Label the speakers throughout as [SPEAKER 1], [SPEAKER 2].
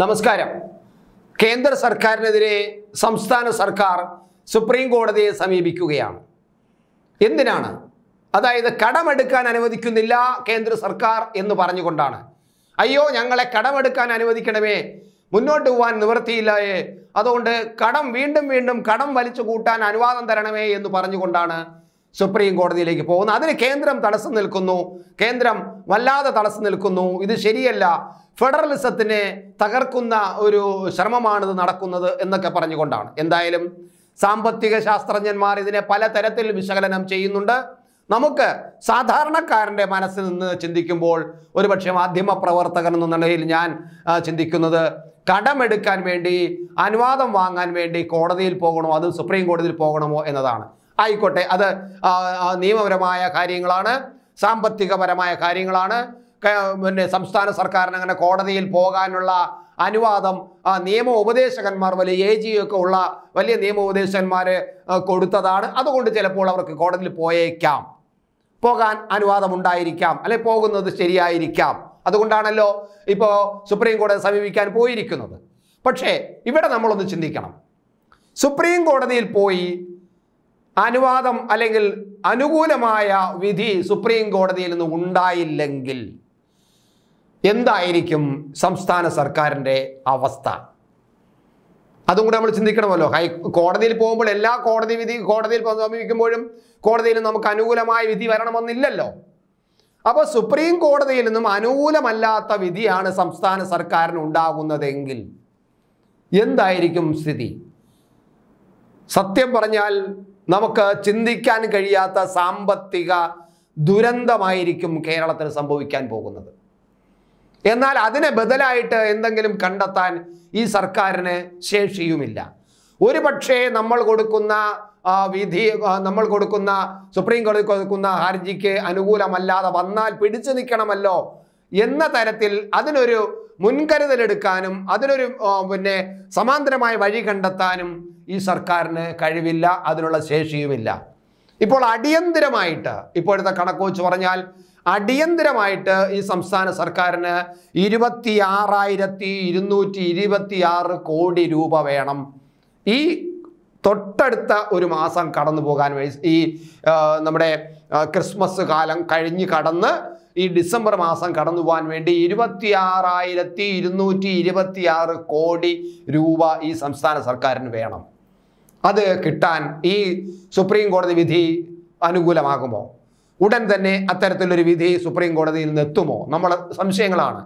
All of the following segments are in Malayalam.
[SPEAKER 1] നമസ്കാരം കേന്ദ്ര സർക്കാരിനെതിരെ സംസ്ഥാന സർക്കാർ സുപ്രീം കോടതിയെ സമീപിക്കുകയാണ് എന്തിനാണ് അതായത് കടമെടുക്കാൻ അനുവദിക്കുന്നില്ല കേന്ദ്ര സർക്കാർ എന്ന് പറഞ്ഞുകൊണ്ടാണ് അയ്യോ ഞങ്ങളെ കടമെടുക്കാൻ അനുവദിക്കണമേ മുന്നോട്ട് പോകാൻ നിവൃത്തിയില്ലായേ അതുകൊണ്ട് കടം വീണ്ടും വീണ്ടും കടം വലിച്ചു കൂട്ടാൻ അനുവാദം തരണമേ എന്ന് പറഞ്ഞുകൊണ്ടാണ് സുപ്രീം കോടതിയിലേക്ക് പോകുന്നു അതിന് കേന്ദ്രം തടസ്സം നിൽക്കുന്നു കേന്ദ്രം വല്ലാതെ തടസ്സം നിൽക്കുന്നു ഇത് ശരിയല്ല ഫെഡറലിസത്തിനെ തകർക്കുന്ന ഒരു ശ്രമമാണിത് നടക്കുന്നത് എന്നൊക്കെ പറഞ്ഞുകൊണ്ടാണ് എന്തായാലും സാമ്പത്തിക ശാസ്ത്രജ്ഞന്മാർ ഇതിനെ പല തരത്തിൽ വിശകലനം ചെയ്യുന്നുണ്ട് നമുക്ക് സാധാരണക്കാരൻ്റെ മനസ്സിൽ നിന്ന് ചിന്തിക്കുമ്പോൾ ഒരുപക്ഷെ മാധ്യമപ്രവർത്തകൻ എന്ന നിലയിൽ ഞാൻ ചിന്തിക്കുന്നത് കടമെടുക്കാൻ വേണ്ടി അനുവാദം വാങ്ങാൻ വേണ്ടി കോടതിയിൽ പോകണമോ അത് സുപ്രീം കോടതിയിൽ പോകണമോ എന്നതാണ് ആയിക്കോട്ടെ അത് നിയമപരമായ കാര്യങ്ങളാണ് സാമ്പത്തികപരമായ കാര്യങ്ങളാണ് പിന്നെ സംസ്ഥാന സർക്കാരിന് അങ്ങനെ കോടതിയിൽ പോകാനുള്ള അനുവാദം നിയമ ഉപദേശകന്മാർ വലിയ എ ജി ഒക്കെ ഉള്ള വലിയ നിയമ ഉപദേശകന്മാർ കൊടുത്തതാണ് അതുകൊണ്ട് ചിലപ്പോൾ അവർക്ക് കോടതിയിൽ പോയേക്കാം പോകാൻ അനുവാദം ഉണ്ടായിരിക്കാം അല്ലെ പോകുന്നത് ശരിയായിരിക്കാം അതുകൊണ്ടാണല്ലോ ഇപ്പോൾ സുപ്രീം കോടതി സമീപിക്കാൻ പോയിരിക്കുന്നത് പക്ഷേ ഇവിടെ നമ്മളൊന്ന് ചിന്തിക്കണം സുപ്രീം കോടതിയിൽ പോയി അനുവാദം അല്ലെങ്കിൽ അനുകൂലമായ വിധി സുപ്രീം കോടതിയിൽ നിന്ന് ഉണ്ടായില്ലെങ്കിൽ എന്തായിരിക്കും സംസ്ഥാന സർക്കാരിൻ്റെ അവസ്ഥ അതും കൂടെ നമ്മൾ ചിന്തിക്കണമല്ലോ ഹൈ കോടതിയിൽ പോകുമ്പോൾ എല്ലാ കോടതി വിധി കോടതിയിൽ സമീപിക്കുമ്പോഴും കോടതിയിൽ നമുക്ക് അനുകൂലമായ വിധി വരണമെന്നില്ലല്ലോ അപ്പോൾ സുപ്രീം കോടതിയിൽ നിന്നും അനുകൂലമല്ലാത്ത വിധിയാണ് സംസ്ഥാന സർക്കാരിന് ഉണ്ടാകുന്നതെങ്കിൽ എന്തായിരിക്കും സ്ഥിതി സത്യം പറഞ്ഞാൽ നമുക്ക് ചിന്തിക്കാൻ കഴിയാത്ത സാമ്പത്തിക ദുരന്തമായിരിക്കും കേരളത്തിന് സംഭവിക്കാൻ പോകുന്നത് എന്നാൽ അതിനെ ബദലായിട്ട് എന്തെങ്കിലും കണ്ടെത്താൻ ഈ സർക്കാരിന് ശേഷിയുമില്ല ഒരു പക്ഷേ നമ്മൾ കൊടുക്കുന്ന വിധി നമ്മൾ കൊടുക്കുന്ന സുപ്രീം കോടതി കൊടുക്കുന്ന ഹർജിക്ക് അനുകൂലമല്ലാതെ വന്നാൽ പിടിച്ചു നിൽക്കണമല്ലോ എന്ന തരത്തിൽ അതിനൊരു മുൻകരുതലെടുക്കാനും അതിനൊരു പിന്നെ സമാന്തരമായ വഴി കണ്ടെത്താനും ഈ സർക്കാരിന് കഴിവില്ല അതിനുള്ള ശേഷിയുമില്ല ഇപ്പോൾ അടിയന്തിരമായിട്ട് ഇപ്പോഴത്തെ കണക്ക് വെച്ച് പറഞ്ഞാൽ അടിയന്തിരമായിട്ട് ഈ സംസ്ഥാന സർക്കാരിന് ഇരുപത്തി ആറായിരത്തി ഇരുന്നൂറ്റി ഇരുപത്തിയാറ് കോടി രൂപ വേണം ഈ തൊട്ടടുത്ത ഒരു മാസം കടന്നു പോകാൻ വേണ്ടി ഈ നമ്മുടെ ക്രിസ്മസ് കാലം കഴിഞ്ഞ് കടന്ന് ഈ ഡിസംബർ മാസം കടന്നു പോകാൻ വേണ്ടി ഇരുപത്തിയാറായിരത്തി ഇരുന്നൂറ്റി ഇരുപത്തിയാറ് കോടി രൂപ ഈ സംസ്ഥാന സർക്കാരിന് വേണം അത് കിട്ടാൻ ഈ സുപ്രീം കോടതി വിധി അനുകൂലമാകുമോ ഉടൻ തന്നെ അത്തരത്തിലൊരു വിധി സുപ്രീം കോടതിയിൽ നിന്ന് എത്തുമോ നമ്മൾ സംശയങ്ങളാണ്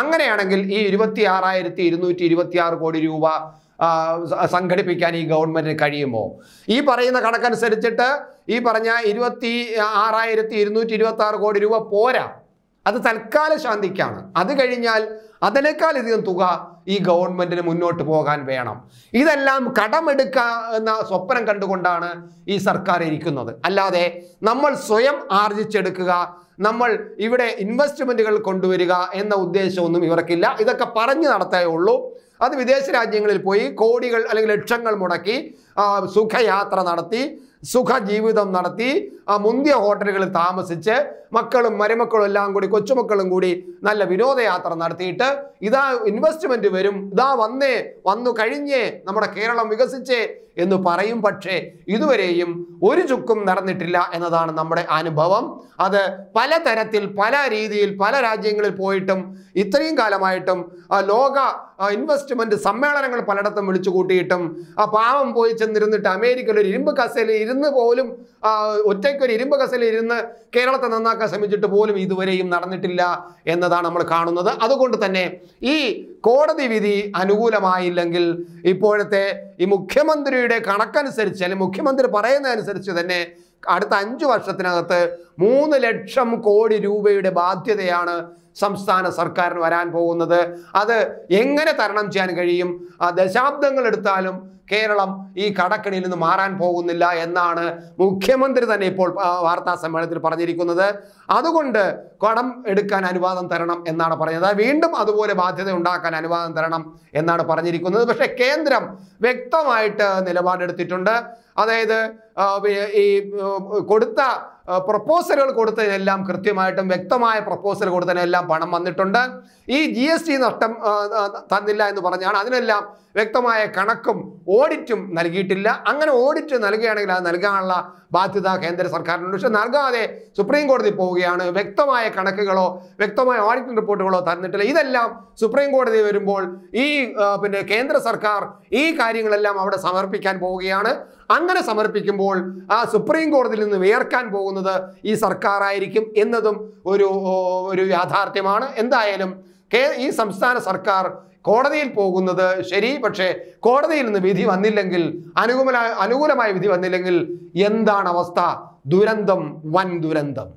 [SPEAKER 1] അങ്ങനെയാണെങ്കിൽ ഈ ഇരുപത്തി ആറായിരത്തി ഇരുന്നൂറ്റി ഇരുപത്തി ആറ് കോടി രൂപ സംഘടിപ്പിക്കാൻ ഈ ഗവൺമെന്റിന് കഴിയുമോ ഈ പറയുന്ന കണക്കനുസരിച്ചിട്ട് ഈ പറഞ്ഞ ഇരുപത്തി ആറായിരത്തി ഇരുന്നൂറ്റി ഇരുപത്തി ആറ് കോടി രൂപ പോരാ അത് തൽക്കാല ശാന്തിക്കാണ് അത് കഴിഞ്ഞാൽ അതിനേക്കാളധികം തുക ഈ ഗവൺമെന്റിന് മുന്നോട്ട് പോകാൻ വേണം ഇതെല്ലാം കടമെടുക്കുന്ന സ്വപ്നം കണ്ടുകൊണ്ടാണ് ഈ സർക്കാർ ഇരിക്കുന്നത് അല്ലാതെ നമ്മൾ സ്വയം ആർജിച്ചെടുക്കുക നമ്മൾ ഇവിടെ ഇൻവെസ്റ്റ്മെന്റുകൾ കൊണ്ടുവരിക എന്ന ഉദ്ദേശമൊന്നും ഇവർക്കില്ല ഇതൊക്കെ പറഞ്ഞു നടത്തേ ഉള്ളൂ അത് വിദേശ രാജ്യങ്ങളിൽ പോയി കോടികൾ അല്ലെങ്കിൽ ലക്ഷങ്ങൾ മുടക്കി സുഖയാത്ര നടത്തി സുഖജീവിതം നടത്തി ആ മുന്തിയ ഹോട്ടലുകളിൽ താമസിച്ച് മക്കളും മരുമക്കളും എല്ലാം കൂടി കൊച്ചുമക്കളും കൂടി നല്ല വിനോദയാത്ര നടത്തിയിട്ട് ഇതാ ഇൻവെസ്റ്റ്മെന്റ് വരും ഇതാ വന്നേ വന്നു കഴിഞ്ഞേ നമ്മുടെ കേരളം വികസിച്ചേ എന്ന് പറയും പക്ഷേ ഇതുവരെയും ഒരു ചുക്കും നടന്നിട്ടില്ല എന്നതാണ് നമ്മുടെ അനുഭവം അത് പലതരത്തിൽ പല രീതിയിൽ പല രാജ്യങ്ങളിൽ പോയിട്ടും ഇത്രയും കാലമായിട്ടും ലോക ഇൻവെസ്റ്റ്മെന്റ് സമ്മേളനങ്ങൾ പലയിടത്തും വിളിച്ചു കൂട്ടിയിട്ടും ആ പാവം പോയി ചെന്നിരുന്നിട്ട് അമേരിക്കയിൽ ഒരു ഇരുമ്പ് കസേലയിൽ ഇരുന്ന് പോലും ഒറ്റയ്ക്കൊരു ഇരുമ്പ് കസേലയിൽ ഇരുന്ന് കേരളത്തെ നന്നാക്കാൻ ശ്രമിച്ചിട്ട് പോലും ഇതുവരെയും നടന്നിട്ടില്ല എന്നതാണ് നമ്മൾ കാണുന്നത് അതുകൊണ്ട് തന്നെ ഈ കോടതി വിധി അനുകൂലമായില്ലെങ്കിൽ ഇപ്പോഴത്തെ ഈ മുഖ്യമന്ത്രിയുടെ കണക്കനുസരിച്ച് അല്ലെങ്കിൽ മുഖ്യമന്ത്രി പറയുന്നതനുസരിച്ച് തന്നെ അടുത്ത അഞ്ച് വർഷത്തിനകത്ത് മൂന്ന് ലക്ഷം കോടി രൂപയുടെ ബാധ്യതയാണ് സംസ്ഥാന സർക്കാരിന് വരാൻ പോകുന്നത് അത് എങ്ങനെ തരണം ചെയ്യാൻ കഴിയും ആ ദശാബ്ദങ്ങൾ എടുത്താലും കേരളം ഈ കടക്കണിയിൽ നിന്ന് മാറാൻ പോകുന്നില്ല എന്നാണ് മുഖ്യമന്ത്രി തന്നെ ഇപ്പോൾ വാർത്താ സമ്മേളനത്തിൽ പറഞ്ഞിരിക്കുന്നത് അതുകൊണ്ട് കടം എടുക്കാൻ അനുവാദം തരണം എന്നാണ് പറഞ്ഞത് വീണ്ടും അതുപോലെ ബാധ്യത ഉണ്ടാക്കാൻ അനുവാദം തരണം എന്നാണ് പറഞ്ഞിരിക്കുന്നത് പക്ഷേ കേന്ദ്രം വ്യക്തമായിട്ട് നിലപാടെടുത്തിട്ടുണ്ട് അതായത് ഈ കൊടുത്ത പ്രപ്പോസലുകൾ കൊടുത്തതിനെല്ലാം കൃത്യമായിട്ടും വ്യക്തമായ പ്രപ്പോസൽ കൊടുത്തതിനെല്ലാം പണം വന്നിട്ടുണ്ട് ഈ ജി എസ് ടി നഷ്ടം തന്നില്ല എന്ന് പറഞ്ഞാണ് അതിനെല്ലാം വ്യക്തമായ കണക്കും ഓഡിറ്റും നൽകിയിട്ടില്ല അങ്ങനെ ഓഡിറ്റ് നൽകുകയാണെങ്കിൽ അത് നൽകാനുള്ള ബാധ്യത കേന്ദ്ര സർക്കാരിനുണ്ട് പക്ഷെ നൽകാതെ സുപ്രീം കോടതി പോവുകയാണ് വ്യക്തമായ കണക്കുകളോ വ്യക്തമായ ഓഡിറ്റ് റിപ്പോർട്ടുകളോ തന്നിട്ടില്ല ഇതെല്ലാം സുപ്രീം കോടതി വരുമ്പോൾ ഈ പിന്നെ കേന്ദ്ര സർക്കാർ ഈ കാര്യങ്ങളെല്ലാം അവിടെ സമർപ്പിക്കാൻ പോവുകയാണ് അങ്ങനെ സമർപ്പിക്കുമ്പോൾ ആ സുപ്രീം കോടതിയിൽ നിന്ന് വേർക്കാൻ പോകുന്നത് ഈ സർക്കാരായിരിക്കും എന്നതും ഒരു ഒരു യാഥാർത്ഥ്യമാണ് എന്തായാലും ഈ സംസ്ഥാന സർക്കാർ കോടതിയിൽ പോകുന്നത് ശരി പക്ഷേ കോടതിയിൽ നിന്ന് വിധി വന്നില്ലെങ്കിൽ അനുകൂല അനുകൂലമായ വിധി വന്നില്ലെങ്കിൽ എന്താണ് അവസ്ഥ ദുരന്തം വൻ ദുരന്തം